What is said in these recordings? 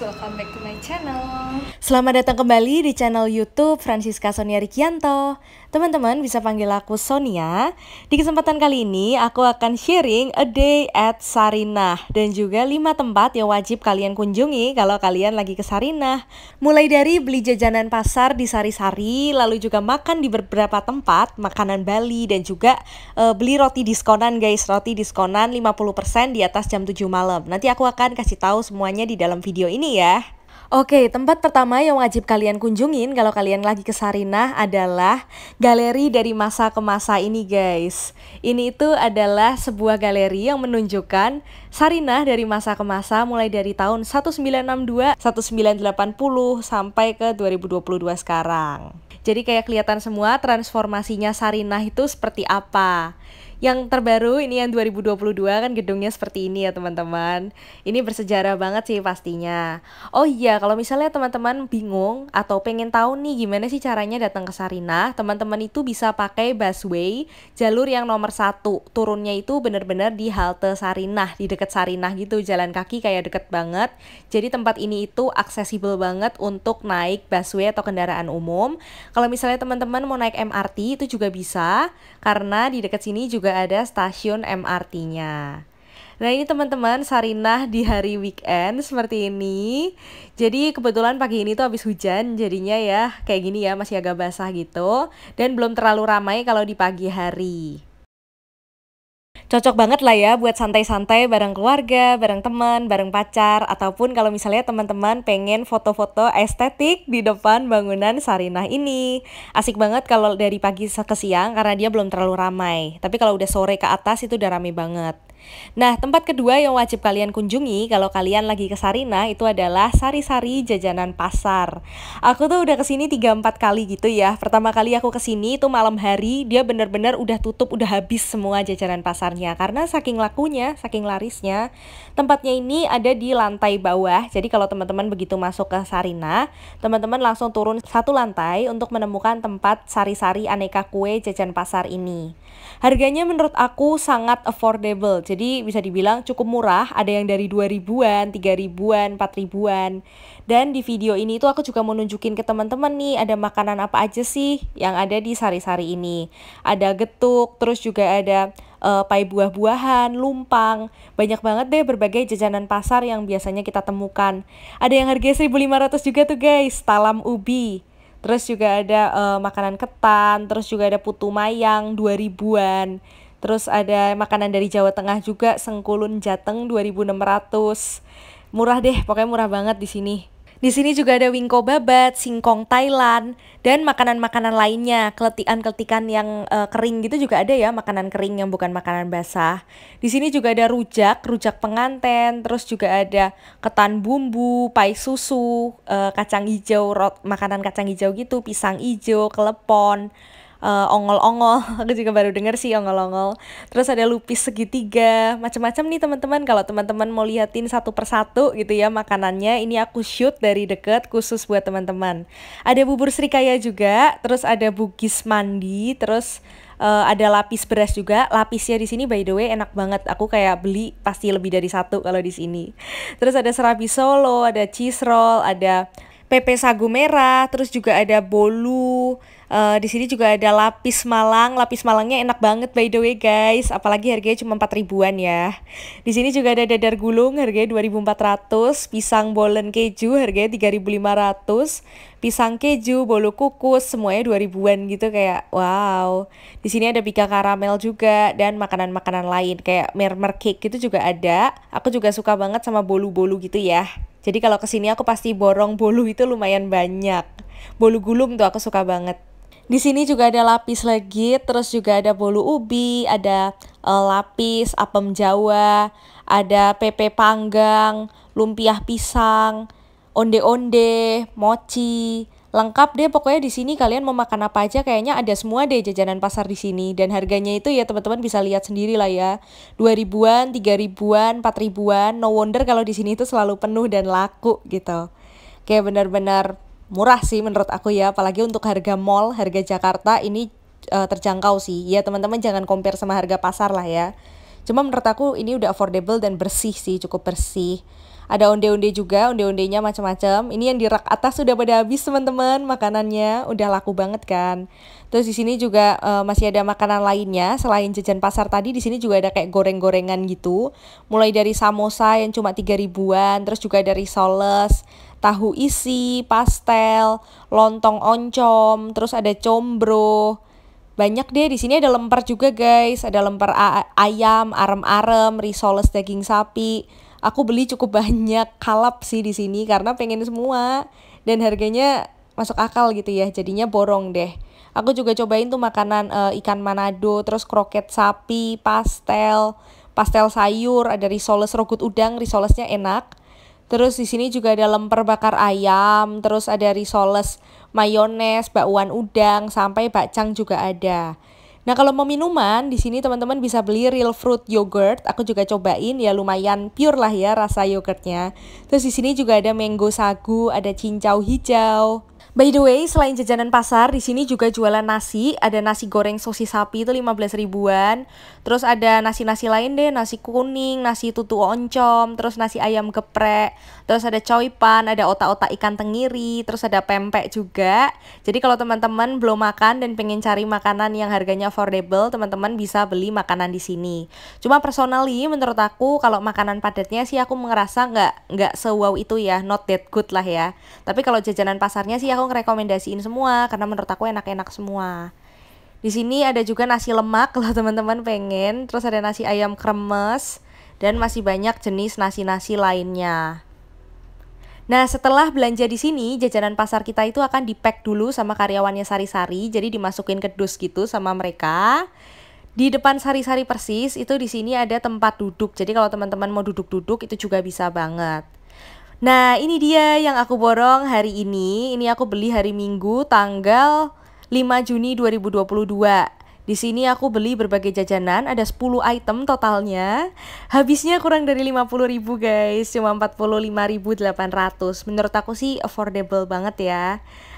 welcome back to my channel. Selamat datang kembali di channel YouTube Francisca Sonia Rikianto. Teman-teman bisa panggil aku Sonia. Di kesempatan kali ini aku akan sharing a day at Sarinah dan juga 5 tempat yang wajib kalian kunjungi kalau kalian lagi ke Sarinah. Mulai dari beli jajanan pasar di Sari-Sari, lalu juga makan di beberapa tempat, makanan Bali dan juga uh, beli roti diskonan guys, roti diskonan 50% di atas jam 7 malam. Nanti aku akan kasih tahu semuanya di dalam video ini nih ya. Oke, tempat pertama yang wajib kalian kunjungin kalau kalian lagi ke Sarinah adalah galeri dari masa ke masa ini guys. Ini itu adalah sebuah galeri yang menunjukkan Sarinah dari masa ke masa mulai dari tahun 1962, 1980 sampai ke 2022 sekarang. Jadi kayak kelihatan semua transformasinya Sarinah itu seperti apa yang terbaru ini yang 2022 kan gedungnya seperti ini ya teman-teman. Ini bersejarah banget sih pastinya. Oh iya, kalau misalnya teman-teman bingung atau pengen tahu nih gimana sih caranya datang ke Sarinah, teman-teman itu bisa pakai busway jalur yang nomor satu. Turunnya itu benar-benar di halte Sarinah, di dekat Sarinah gitu, jalan kaki kayak deket banget. Jadi tempat ini itu aksesibel banget untuk naik busway atau kendaraan umum. Kalau misalnya teman-teman mau naik MRT itu juga bisa karena di dekat sini juga juga ada stasiun MRT-nya. Nah ini teman-teman Sarinah di hari weekend seperti ini Jadi kebetulan pagi ini tuh habis hujan jadinya ya kayak gini ya masih agak basah gitu Dan belum terlalu ramai kalau di pagi hari cocok banget lah ya buat santai-santai bareng keluarga, bareng teman, bareng pacar, ataupun kalau misalnya teman-teman pengen foto-foto estetik di depan bangunan Sarinah ini. Asik banget kalau dari pagi ke siang karena dia belum terlalu ramai. Tapi kalau udah sore ke atas itu udah rame banget. Nah, tempat kedua yang wajib kalian kunjungi kalau kalian lagi ke Sarina itu adalah Sari-Sari Jajanan Pasar. Aku tuh udah kesini 3-4 kali gitu ya. Pertama kali aku kesini itu malam hari, dia bener-bener udah tutup, udah habis semua jajanan pasarnya. Karena saking lakunya, saking larisnya, tempatnya ini ada di lantai bawah. Jadi kalau teman-teman begitu masuk ke Sarina, teman-teman langsung turun satu lantai untuk menemukan tempat sari-sari aneka kue jajan pasar ini. Harganya menurut aku sangat affordable jadi bisa dibilang cukup murah, ada yang dari 2000-an, 3000-an, 4000-an. Dan di video ini itu aku juga mau nunjukin ke teman-teman nih ada makanan apa aja sih yang ada di sari-sari ini. Ada getuk, terus juga ada uh, pai buah-buahan, lumpang, banyak banget deh berbagai jajanan pasar yang biasanya kita temukan. Ada yang harganya 1.500 juga tuh guys, talam ubi. Terus juga ada uh, makanan ketan, terus juga ada putu mayang 2000-an. Terus ada makanan dari Jawa Tengah juga sengkulun jateng 2600. Murah deh, pokoknya murah banget di sini. Di sini juga ada wingko babat, singkong Thailand, dan makanan-makanan lainnya. Keletikan-keletikan yang uh, kering gitu juga ada ya, makanan kering yang bukan makanan basah. Di sini juga ada rujak, rujak penganten, terus juga ada ketan bumbu, pai susu, uh, kacang hijau, rot, makanan kacang hijau gitu, pisang hijau, kelepon ongol eh, ongol-ongol aku juga baru denger sih ongol-ongol terus ada lupis segitiga macam-macam nih teman-teman kalau teman-teman mau liatin satu persatu gitu ya makanannya ini aku shoot dari deket khusus buat teman-teman ada bubur serikaya juga terus ada bugis mandi terus uh, ada lapis beras juga. Lapisnya di sini by the way enak banget. Aku kayak beli pasti lebih dari satu kalau di sini. Terus ada serabi Solo, ada cheese roll, ada pepe sagu merah, terus juga ada bolu, Uh, di sini juga ada lapis malang. Lapis malangnya enak banget by the way guys. Apalagi harganya cuma 4 ribuan ya. Di sini juga ada dadar gulung harganya 2400, pisang bolen keju harganya 3500, pisang keju, bolu kukus semuanya 2000-an gitu kayak wow. Di sini ada pika karamel juga dan makanan-makanan lain kayak mermer cake gitu juga ada. Aku juga suka banget sama bolu-bolu gitu ya. Jadi kalau kesini aku pasti borong bolu itu lumayan banyak. Bolu gulung tuh aku suka banget. Di sini juga ada lapis legit, terus juga ada bolu ubi, ada uh, lapis apem Jawa, ada pepe panggang, lumpiah pisang, onde-onde, mochi, lengkap deh pokoknya di sini kalian mau makan apa aja kayaknya ada semua deh jajanan pasar di sini dan harganya itu ya teman-teman bisa lihat sendiri lah ya dua ribuan tiga ribuan empat ribuan no wonder kalau di sini itu selalu penuh dan laku gitu kayak benar-benar murah sih menurut aku ya apalagi untuk harga mall harga Jakarta ini uh, terjangkau sih ya teman-teman jangan compare sama harga pasar lah ya cuma menurut aku ini udah affordable dan bersih sih cukup bersih ada onde-onde juga, onde-ondenya macam-macam. Ini yang di rak atas sudah pada habis teman-teman makanannya, udah laku banget kan. Terus di sini juga uh, masih ada makanan lainnya selain jajan pasar tadi di sini juga ada kayak goreng-gorengan gitu. Mulai dari samosa yang cuma tiga ribuan, terus juga dari soles, tahu isi, pastel, lontong oncom, terus ada combro. Banyak deh di sini ada lempar juga guys, ada lempar ayam, arem-arem, risoles daging sapi aku beli cukup banyak kalap sih di sini karena pengen semua dan harganya masuk akal gitu ya jadinya borong deh aku juga cobain tuh makanan e, ikan manado terus kroket sapi pastel pastel sayur ada risoles rogut udang risolesnya enak Terus di sini juga ada lemper bakar ayam, terus ada risoles, mayones, bakwan udang, sampai bakcang juga ada. Nah kalau mau minuman di sini teman-teman bisa beli real fruit yogurt. Aku juga cobain ya lumayan pure lah ya rasa yogurtnya. Terus di sini juga ada mango sagu, ada cincau hijau, By the way, selain jajanan pasar, di sini juga jualan nasi, ada nasi goreng sosis sapi itu 15 ribuan. Terus ada nasi-nasi lain deh, nasi kuning, nasi tutu oncom, terus nasi ayam geprek, terus ada coipan, ada otak-otak ikan tengiri, terus ada pempek juga. Jadi kalau teman-teman belum makan dan pengen cari makanan yang harganya affordable, teman-teman bisa beli makanan di sini. Cuma personally menurut aku kalau makanan padatnya sih aku merasa nggak nggak sewow itu ya, not that good lah ya. Tapi kalau jajanan pasarnya sih aku ngerekomendasiin semua karena menurut aku enak-enak semua. Di sini ada juga nasi lemak kalau teman-teman pengen, terus ada nasi ayam kremes dan masih banyak jenis nasi-nasi lainnya. Nah, setelah belanja di sini, jajanan pasar kita itu akan di-pack dulu sama karyawannya sari-sari, jadi dimasukin ke dus gitu sama mereka. Di depan sari-sari persis, itu di sini ada tempat duduk. Jadi kalau teman-teman mau duduk-duduk itu juga bisa banget. Nah, ini dia yang aku borong hari ini. Ini aku beli hari Minggu tanggal 5 Juni 2022. Di sini aku beli berbagai jajanan, ada 10 item totalnya. Habisnya kurang dari puluh ribu guys, cuma 45.800. Menurut aku sih affordable banget ya.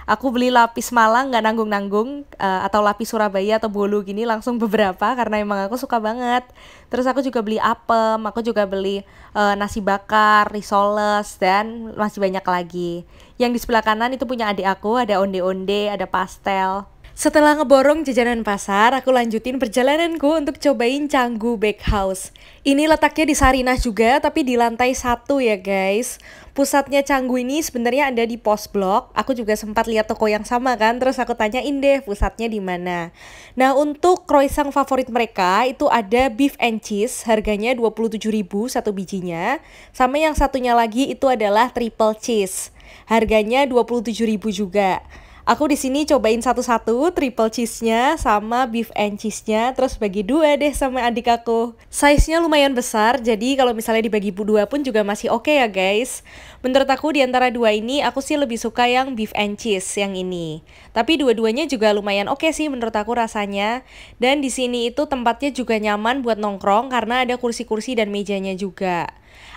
Aku beli lapis Malang nggak nanggung-nanggung uh, atau lapis Surabaya atau bolu gini langsung beberapa karena emang aku suka banget. Terus aku juga beli apem, aku juga beli uh, nasi bakar, risoles dan masih banyak lagi. Yang di sebelah kanan itu punya adik aku, ada onde-onde, ada pastel. Setelah ngeborong jajanan pasar, aku lanjutin perjalananku untuk cobain Canggu Bake House. Ini letaknya di Sarinah juga, tapi di lantai satu ya guys. Pusatnya Canggu ini sebenarnya ada di pos blok. Aku juga sempat lihat toko yang sama kan, terus aku tanyain deh pusatnya di mana. Nah untuk croissant favorit mereka itu ada beef and cheese, harganya 27.000 satu bijinya. Sama yang satunya lagi itu adalah triple cheese, harganya 27.000 juga. Aku di sini cobain satu-satu triple cheese-nya sama beef and cheese-nya terus bagi dua deh sama adik aku. Size-nya lumayan besar jadi kalau misalnya dibagi dua pun juga masih oke okay ya guys. Menurut aku di antara dua ini aku sih lebih suka yang beef and cheese yang ini. Tapi dua-duanya juga lumayan oke okay sih menurut aku rasanya. Dan di sini itu tempatnya juga nyaman buat nongkrong karena ada kursi-kursi dan mejanya juga.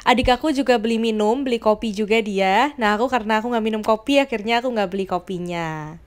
Adik aku juga beli minum, beli kopi juga dia. Nah aku karena aku nggak minum kopi, akhirnya aku nggak beli kopinya.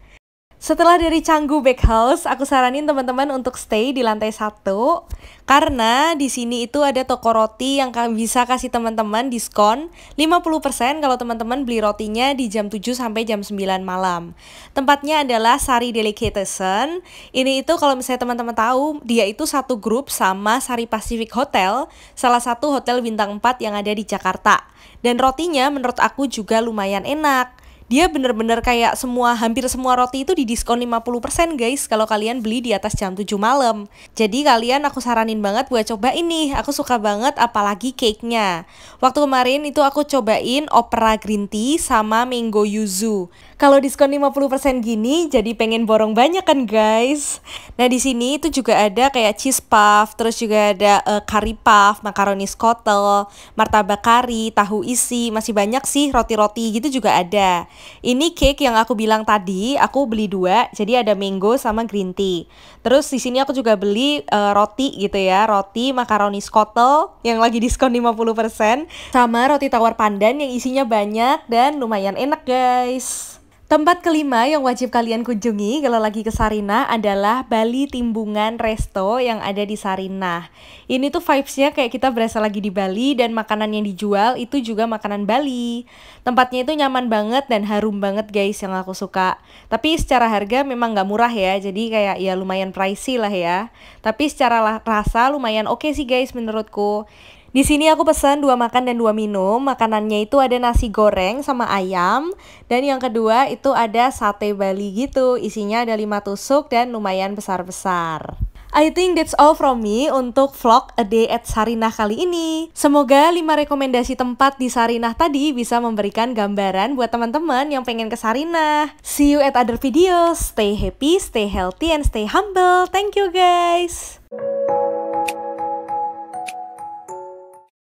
Setelah dari Canggu House, aku saranin teman-teman untuk stay di lantai satu karena di sini itu ada toko roti yang bisa kasih teman-teman diskon 50% kalau teman-teman beli rotinya di jam 7 sampai jam 9 malam. Tempatnya adalah Sari Delicatessen. Ini itu kalau misalnya teman-teman tahu, dia itu satu grup sama Sari Pacific Hotel, salah satu hotel bintang 4 yang ada di Jakarta. Dan rotinya menurut aku juga lumayan enak dia bener-bener kayak semua hampir semua roti itu didiskon 50% guys kalau kalian beli di atas jam 7 malam. Jadi kalian aku saranin banget buat coba ini. Aku suka banget apalagi cake-nya. Waktu kemarin itu aku cobain Opera Green Tea sama Mango Yuzu. Kalau diskon 50% gini jadi pengen borong banyak kan guys. Nah, di sini itu juga ada kayak cheese puff, terus juga ada uh, curry puff, makaroni scottle, martabak kari, tahu isi, masih banyak sih roti-roti gitu juga ada. Ini cake yang aku bilang tadi, aku beli dua, jadi ada mango sama green tea. Terus di sini aku juga beli uh, roti gitu ya, roti makaroni scottle yang lagi diskon 50% sama roti tawar pandan yang isinya banyak dan lumayan enak guys. Tempat kelima yang wajib kalian kunjungi kalau lagi ke Sarinah adalah Bali Timbungan Resto yang ada di Sarinah. Ini tuh vibesnya kayak kita berasa lagi di Bali dan makanan yang dijual itu juga makanan Bali. Tempatnya itu nyaman banget dan harum banget guys yang aku suka. Tapi secara harga memang nggak murah ya, jadi kayak ya lumayan pricey lah ya. Tapi secara rasa lumayan oke okay sih guys menurutku. Di sini aku pesan dua makan dan dua minum. Makanannya itu ada nasi goreng sama ayam dan yang kedua itu ada sate Bali gitu. Isinya ada lima tusuk dan lumayan besar-besar. I think that's all from me untuk vlog A Day at Sarinah kali ini. Semoga lima rekomendasi tempat di Sarinah tadi bisa memberikan gambaran buat teman-teman yang pengen ke Sarinah. See you at other videos. Stay happy, stay healthy, and stay humble. Thank you guys.